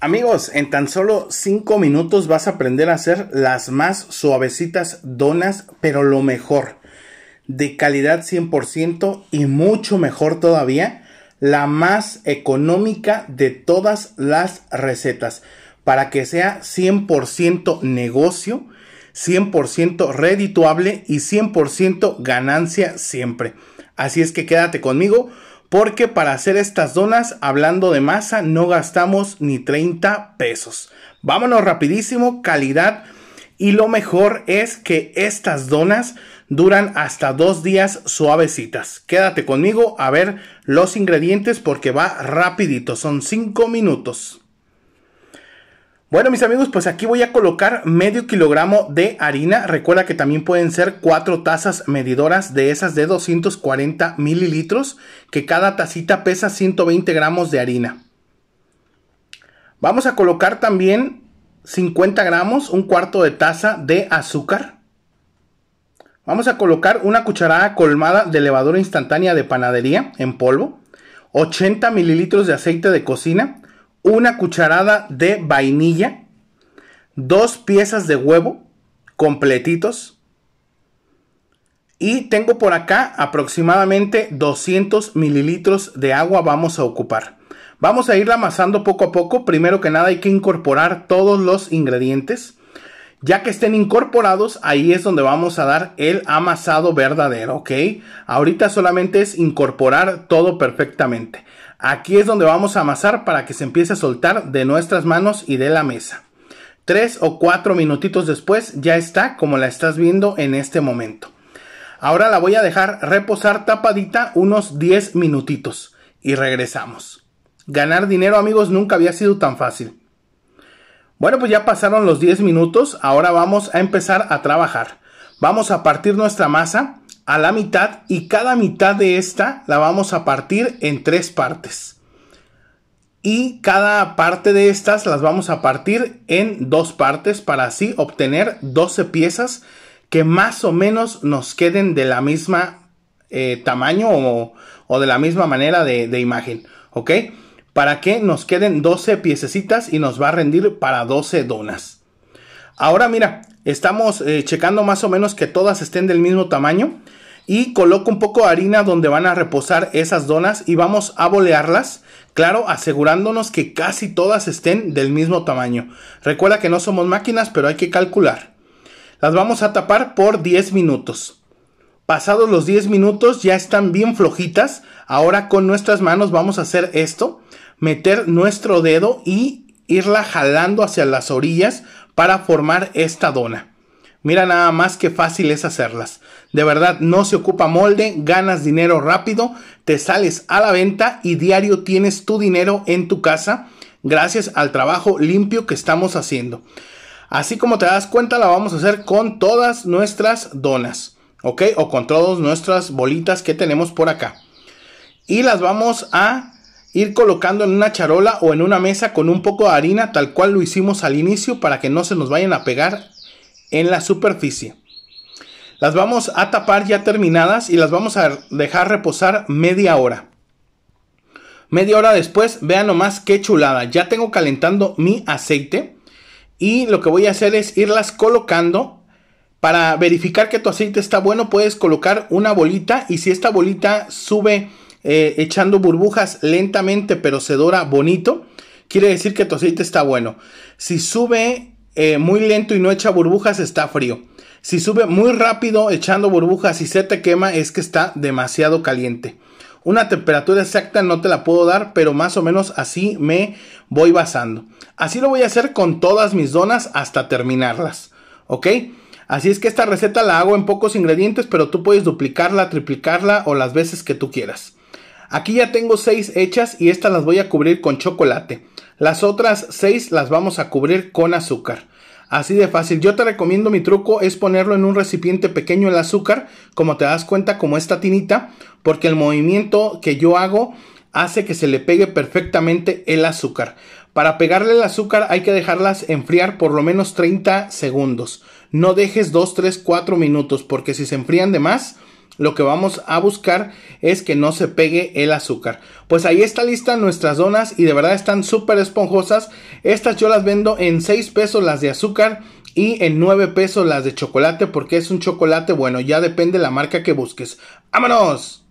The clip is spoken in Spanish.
Amigos, en tan solo 5 minutos vas a aprender a hacer las más suavecitas donas, pero lo mejor, de calidad 100% y mucho mejor todavía, la más económica de todas las recetas, para que sea 100% negocio, 100% redituable y 100% ganancia siempre. Así es que quédate conmigo porque para hacer estas donas, hablando de masa, no gastamos ni 30 pesos. Vámonos rapidísimo, calidad. Y lo mejor es que estas donas duran hasta dos días suavecitas. Quédate conmigo a ver los ingredientes porque va rapidito, son 5 minutos. Bueno, mis amigos, pues aquí voy a colocar medio kilogramo de harina. Recuerda que también pueden ser cuatro tazas medidoras de esas de 240 mililitros, que cada tacita pesa 120 gramos de harina. Vamos a colocar también 50 gramos, un cuarto de taza de azúcar. Vamos a colocar una cucharada colmada de levadura instantánea de panadería en polvo, 80 mililitros de aceite de cocina, una cucharada de vainilla, dos piezas de huevo completitos. Y tengo por acá aproximadamente 200 mililitros de agua vamos a ocupar. Vamos a irla amasando poco a poco. Primero que nada hay que incorporar todos los ingredientes. Ya que estén incorporados, ahí es donde vamos a dar el amasado verdadero, ¿ok? Ahorita solamente es incorporar todo perfectamente. Aquí es donde vamos a amasar para que se empiece a soltar de nuestras manos y de la mesa. Tres o cuatro minutitos después ya está como la estás viendo en este momento. Ahora la voy a dejar reposar tapadita unos 10 minutitos y regresamos. Ganar dinero amigos nunca había sido tan fácil. Bueno, pues ya pasaron los 10 minutos, ahora vamos a empezar a trabajar. Vamos a partir nuestra masa a la mitad y cada mitad de esta la vamos a partir en tres partes. Y cada parte de estas las vamos a partir en dos partes para así obtener 12 piezas que más o menos nos queden de la misma eh, tamaño o, de la misma manera de, de imagen. ¿Ok? para que nos queden 12 piececitas y nos va a rendir para 12 donas. Ahora mira, estamos eh, checando más o menos que todas estén del mismo tamaño y coloco un poco de harina donde van a reposar esas donas y vamos a bolearlas, claro, asegurándonos que casi todas estén del mismo tamaño. Recuerda que no somos máquinas, pero hay que calcular. Las vamos a tapar por 10 minutos. Pasados los 10 minutos ya están bien flojitas. Ahora con nuestras manos vamos a hacer esto meter nuestro dedo y irla jalando hacia las orillas para formar esta dona. Mira nada más que fácil es hacerlas. De verdad, no se ocupa molde, ganas dinero rápido, te sales a la venta y diario tienes tu dinero en tu casa gracias al trabajo limpio que estamos haciendo. Así como te das cuenta, la vamos a hacer con todas nuestras donas, ¿ok? O con todas nuestras bolitas que tenemos por acá. Y las vamos a ir colocando en una charola o en una mesa con un poco de harina tal cual lo hicimos al inicio para que no se nos vayan a pegar en la superficie. Las vamos a tapar ya terminadas y las vamos a dejar reposar media hora. Media hora después, vean nomás qué chulada. Ya tengo calentando mi aceite y lo que voy a hacer es irlas colocando. Para verificar que tu aceite está bueno, puedes colocar una bolita y si esta bolita sube eh, echando burbujas lentamente, pero se dora bonito, quiere decir que tu aceite está bueno. Si sube eh, muy lento y no echa burbujas, está frío. Si sube muy rápido echando burbujas y se te quema, es que está demasiado caliente. Una temperatura exacta no te la puedo dar, pero más o menos así me voy basando. Así lo voy a hacer con todas mis donas hasta terminarlas. ¿Ok? Así es que esta receta la hago en pocos ingredientes, pero tú puedes duplicarla, triplicarla o las veces que tú quieras. Aquí ya tengo seis hechas y estas las voy a cubrir con chocolate. Las otras seis las vamos a cubrir con azúcar. Así de fácil. Yo te recomiendo mi truco es ponerlo en un recipiente pequeño el azúcar, como te das cuenta como esta tinita, porque el movimiento que yo hago hace que se le pegue perfectamente el azúcar. Para pegarle el azúcar hay que dejarlas enfriar por lo menos 30 segundos. No dejes 2, 3, 4 minutos porque si se enfrían de más lo que vamos a buscar es que no se pegue el azúcar. Pues ahí está lista nuestras donas y de verdad están súper esponjosas. Estas yo las vendo en 6 pesos las de azúcar y en 9 pesos las de chocolate porque es un chocolate bueno, ya depende la marca que busques. ¡Vámonos!